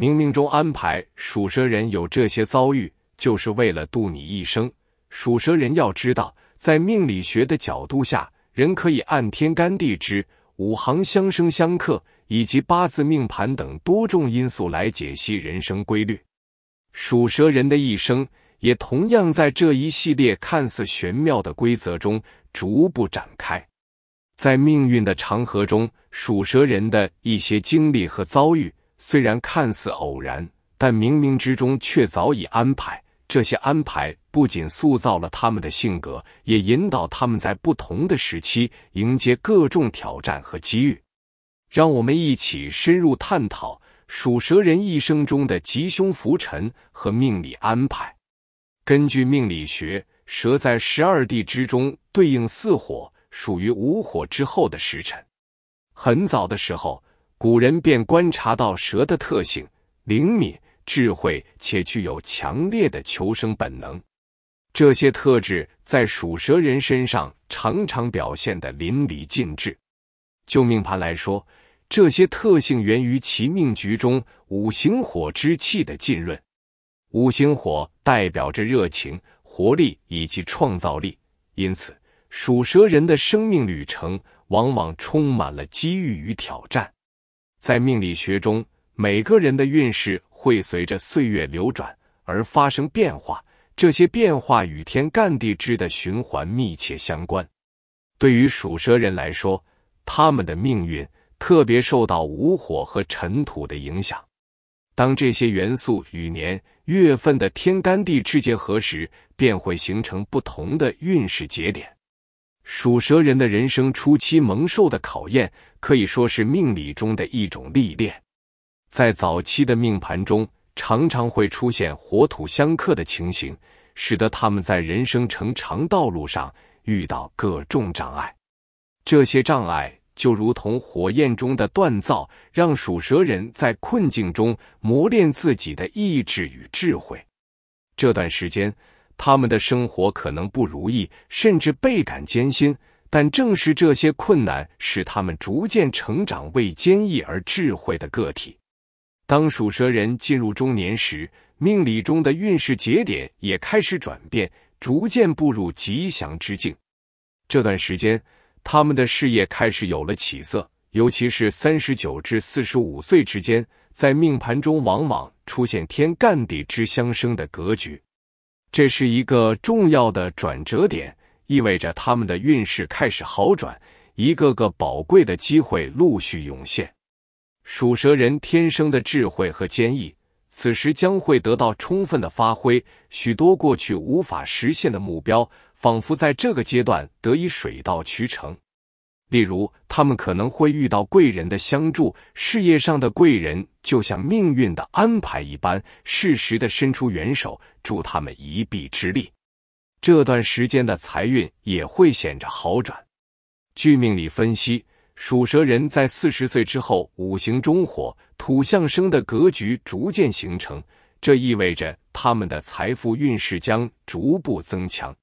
冥冥中安排属蛇人有这些遭遇，就是为了渡你一生。属蛇人要知道，在命理学的角度下，人可以按天干地支、五行相生相克以及八字命盘等多种因素来解析人生规律。属蛇人的一生也同样在这一系列看似玄妙的规则中逐步展开。在命运的长河中，属蛇人的一些经历和遭遇。虽然看似偶然，但冥冥之中却早已安排。这些安排不仅塑造了他们的性格，也引导他们在不同的时期迎接各种挑战和机遇。让我们一起深入探讨属蛇人一生中的吉凶浮沉和命理安排。根据命理学，蛇在十二地之中对应四火，属于午火之后的时辰。很早的时候。古人便观察到蛇的特性：灵敏、智慧，且具有强烈的求生本能。这些特质在属蛇人身上常常表现得淋漓尽致。就命盘来说，这些特性源于其命局中五行火之气的浸润。五行火代表着热情、活力以及创造力，因此属蛇人的生命旅程往往充满了机遇与挑战。在命理学中，每个人的运势会随着岁月流转而发生变化，这些变化与天干地支的循环密切相关。对于属蛇人来说，他们的命运特别受到五火和尘土的影响。当这些元素与年、月份的天干地支结合时，便会形成不同的运势节点。属蛇人的人生初期蒙受的考验，可以说是命理中的一种历练。在早期的命盘中，常常会出现火土相克的情形，使得他们在人生成长道路上遇到各种障碍。这些障碍就如同火焰中的锻造，让属蛇人在困境中磨练自己的意志与智慧。这段时间。他们的生活可能不如意，甚至倍感艰辛，但正是这些困难使他们逐渐成长为坚毅而智慧的个体。当属蛇人进入中年时，命理中的运势节点也开始转变，逐渐步入吉祥之境。这段时间，他们的事业开始有了起色，尤其是三十九至四十五岁之间，在命盘中往往出现天干地支相生的格局。这是一个重要的转折点，意味着他们的运势开始好转，一个个宝贵的机会陆续涌现。属蛇人天生的智慧和坚毅，此时将会得到充分的发挥，许多过去无法实现的目标，仿佛在这个阶段得以水到渠成。例如，他们可能会遇到贵人的相助，事业上的贵人就像命运的安排一般，适时的伸出援手，助他们一臂之力。这段时间的财运也会显着好转。据命理分析，属蛇人在四十岁之后，五行中火土相生的格局逐渐形成，这意味着他们的财富运势将逐步增强。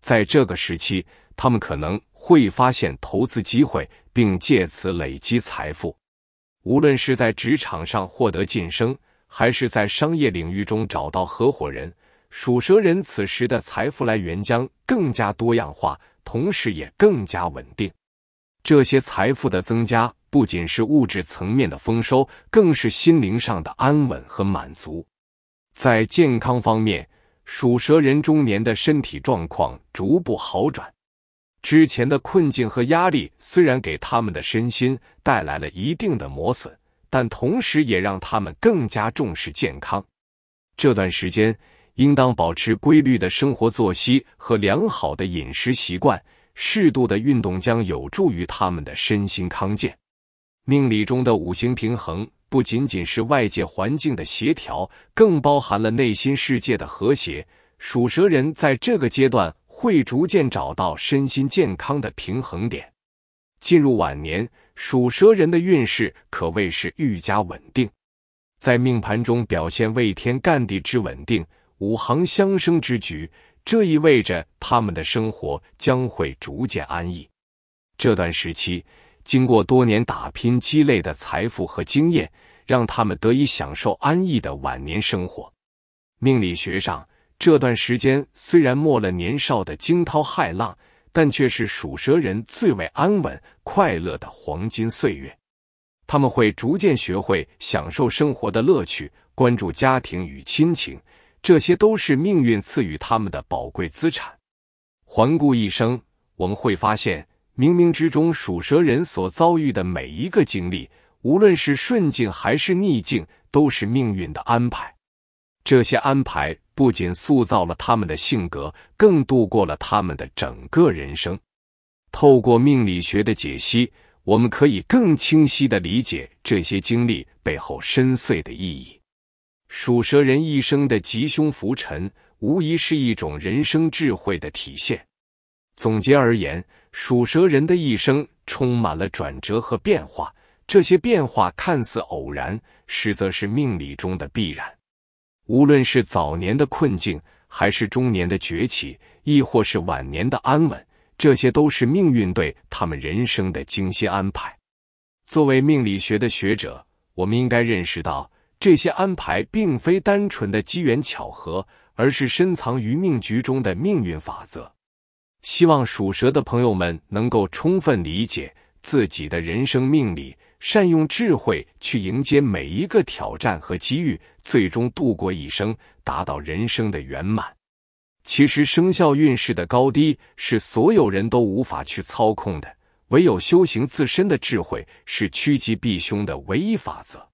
在这个时期，他们可能。会发现投资机会，并借此累积财富。无论是在职场上获得晋升，还是在商业领域中找到合伙人，属蛇人此时的财富来源将更加多样化，同时也更加稳定。这些财富的增加不仅是物质层面的丰收，更是心灵上的安稳和满足。在健康方面，属蛇人中年的身体状况逐步好转。之前的困境和压力虽然给他们的身心带来了一定的磨损，但同时也让他们更加重视健康。这段时间应当保持规律的生活作息和良好的饮食习惯，适度的运动将有助于他们的身心康健。命理中的五行平衡不仅仅是外界环境的协调，更包含了内心世界的和谐。属蛇人在这个阶段。会逐渐找到身心健康的平衡点。进入晚年，属蛇人的运势可谓是愈加稳定，在命盘中表现为天干地之稳定，五行相生之局，这意味着他们的生活将会逐渐安逸。这段时期，经过多年打拼积累的财富和经验，让他们得以享受安逸的晚年生活。命理学上。这段时间虽然没了年少的惊涛骇浪，但却是属蛇人最为安稳、快乐的黄金岁月。他们会逐渐学会享受生活的乐趣，关注家庭与亲情，这些都是命运赐予他们的宝贵资产。环顾一生，我们会发现，冥冥之中属蛇人所遭遇的每一个经历，无论是顺境还是逆境，都是命运的安排。这些安排不仅塑造了他们的性格，更度过了他们的整个人生。透过命理学的解析，我们可以更清晰的理解这些经历背后深邃的意义。属蛇人一生的吉凶浮沉，无疑是一种人生智慧的体现。总结而言，属蛇人的一生充满了转折和变化，这些变化看似偶然，实则是命理中的必然。无论是早年的困境，还是中年的崛起，亦或是晚年的安稳，这些都是命运对他们人生的精心安排。作为命理学的学者，我们应该认识到，这些安排并非单纯的机缘巧合，而是深藏于命局中的命运法则。希望属蛇的朋友们能够充分理解自己的人生命理。善用智慧去迎接每一个挑战和机遇，最终度过一生，达到人生的圆满。其实生肖运势的高低是所有人都无法去操控的，唯有修行自身的智慧是趋吉避凶的唯一法则。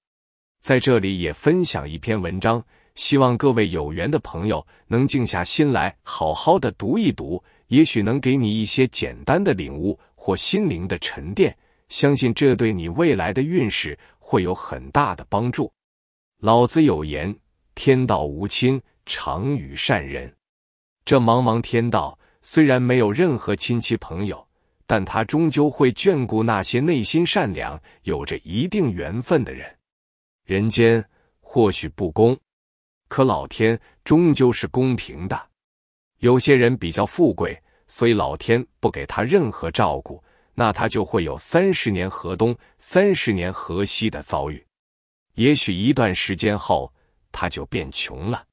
在这里也分享一篇文章，希望各位有缘的朋友能静下心来好好的读一读，也许能给你一些简单的领悟或心灵的沉淀。相信这对你未来的运势会有很大的帮助。老子有言：“天道无亲，常与善人。”这茫茫天道虽然没有任何亲戚朋友，但他终究会眷顾那些内心善良、有着一定缘分的人。人间或许不公，可老天终究是公平的。有些人比较富贵，所以老天不给他任何照顾。那他就会有三十年河东，三十年河西的遭遇。也许一段时间后，他就变穷了。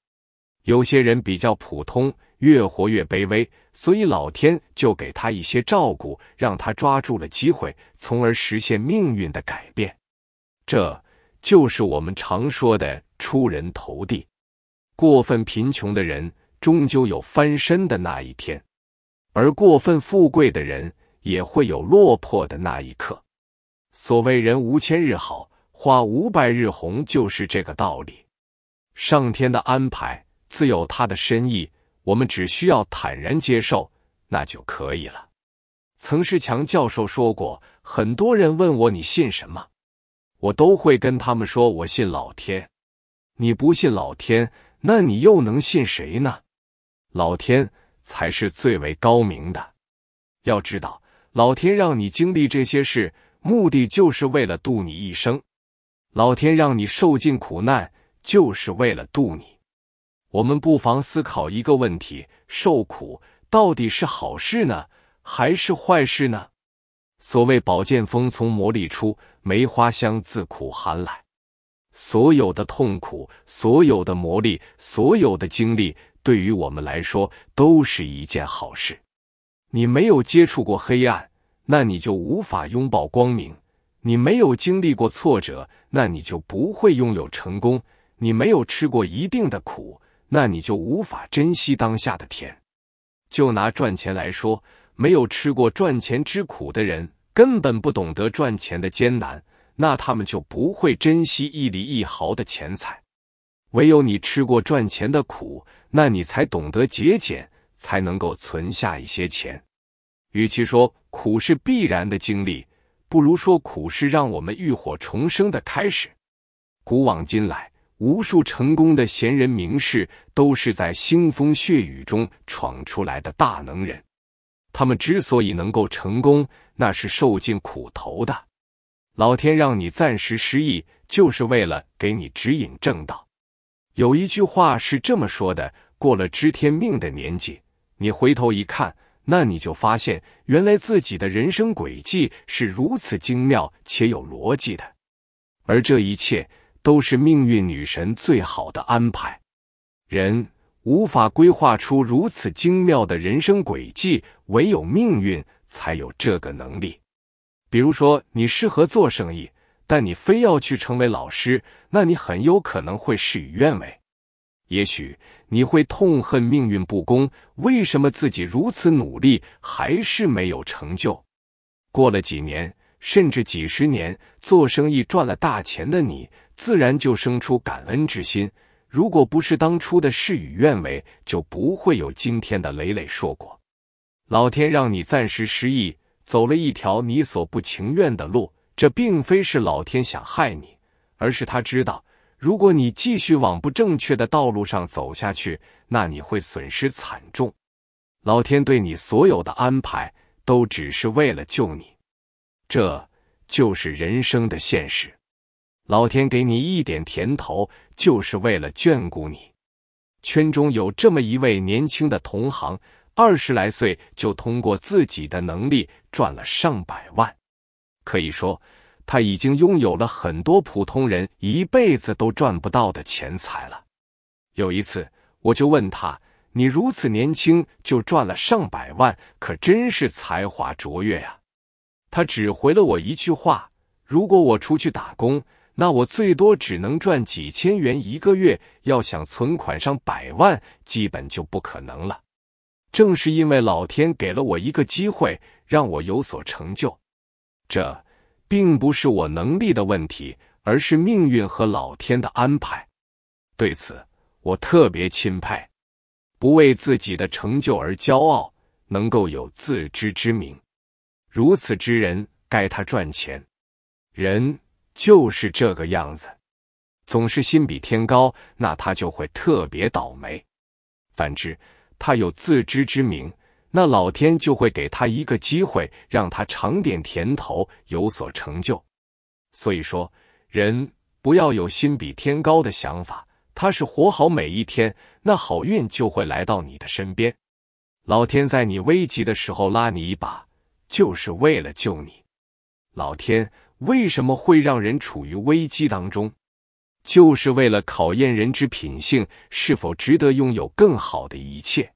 有些人比较普通，越活越卑微，所以老天就给他一些照顾，让他抓住了机会，从而实现命运的改变。这就是我们常说的出人头地。过分贫穷的人，终究有翻身的那一天；而过分富贵的人，也会有落魄的那一刻。所谓“人无千日好，花无百日红”，就是这个道理。上天的安排自有他的深意，我们只需要坦然接受，那就可以了。曾仕强教授说过，很多人问我你信什么，我都会跟他们说，我信老天。你不信老天，那你又能信谁呢？老天才是最为高明的。要知道。老天让你经历这些事，目的就是为了渡你一生；老天让你受尽苦难，就是为了渡你。我们不妨思考一个问题：受苦到底是好事呢，还是坏事呢？所谓“宝剑锋从磨砺出，梅花香自苦寒来”，所有的痛苦、所有的磨砺、所有的经历，对于我们来说都是一件好事。你没有接触过黑暗。那你就无法拥抱光明。你没有经历过挫折，那你就不会拥有成功。你没有吃过一定的苦，那你就无法珍惜当下的甜。就拿赚钱来说，没有吃过赚钱之苦的人，根本不懂得赚钱的艰难，那他们就不会珍惜一厘一毫的钱财。唯有你吃过赚钱的苦，那你才懂得节俭，才能够存下一些钱。与其说苦是必然的经历，不如说苦是让我们浴火重生的开始。古往今来，无数成功的贤人名士都是在腥风血雨中闯出来的大能人。他们之所以能够成功，那是受尽苦头的。老天让你暂时失意，就是为了给你指引正道。有一句话是这么说的：过了知天命的年纪，你回头一看。那你就发现，原来自己的人生轨迹是如此精妙且有逻辑的，而这一切都是命运女神最好的安排。人无法规划出如此精妙的人生轨迹，唯有命运才有这个能力。比如说，你适合做生意，但你非要去成为老师，那你很有可能会事与愿违。也许你会痛恨命运不公，为什么自己如此努力还是没有成就？过了几年，甚至几十年，做生意赚了大钱的你，自然就生出感恩之心。如果不是当初的事与愿违，就不会有今天的磊磊。硕果。老天让你暂时失意，走了一条你所不情愿的路，这并非是老天想害你，而是他知道。如果你继续往不正确的道路上走下去，那你会损失惨重。老天对你所有的安排，都只是为了救你。这就是人生的现实。老天给你一点甜头，就是为了眷顾你。圈中有这么一位年轻的同行，二十来岁就通过自己的能力赚了上百万，可以说。他已经拥有了很多普通人一辈子都赚不到的钱财了。有一次，我就问他：“你如此年轻就赚了上百万，可真是才华卓越呀！”他只回了我一句话：“如果我出去打工，那我最多只能赚几千元一个月。要想存款上百万，基本就不可能了。正是因为老天给了我一个机会，让我有所成就。”这。并不是我能力的问题，而是命运和老天的安排。对此，我特别钦佩。不为自己的成就而骄傲，能够有自知之明，如此之人该他赚钱。人就是这个样子，总是心比天高，那他就会特别倒霉。反之，他有自知之明。那老天就会给他一个机会，让他尝点甜头，有所成就。所以说，人不要有心比天高的想法，他是活好每一天，那好运就会来到你的身边。老天在你危急的时候拉你一把，就是为了救你。老天为什么会让人处于危机当中？就是为了考验人之品性是否值得拥有更好的一切。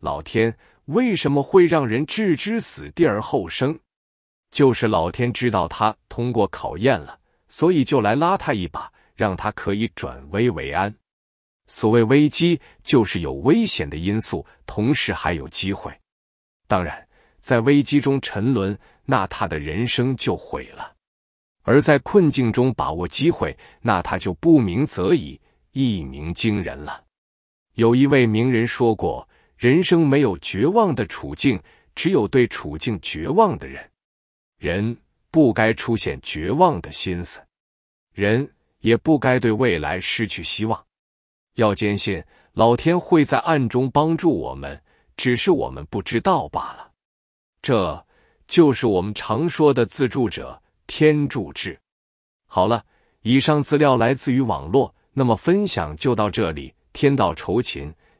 老天。为什么会让人置之死地而后生？就是老天知道他通过考验了，所以就来拉他一把，让他可以转危为安。所谓危机，就是有危险的因素，同时还有机会。当然，在危机中沉沦，那他的人生就毁了；而在困境中把握机会，那他就不鸣则已，一鸣惊人了。有一位名人说过。人生没有绝望的处境，只有对处境绝望的人。人不该出现绝望的心思，人也不该对未来失去希望。要坚信老天会在暗中帮助我们，只是我们不知道罢了。这就是我们常说的“自助者天助之”。好了，以上资料来自于网络，那么分享就到这里。天道酬勤。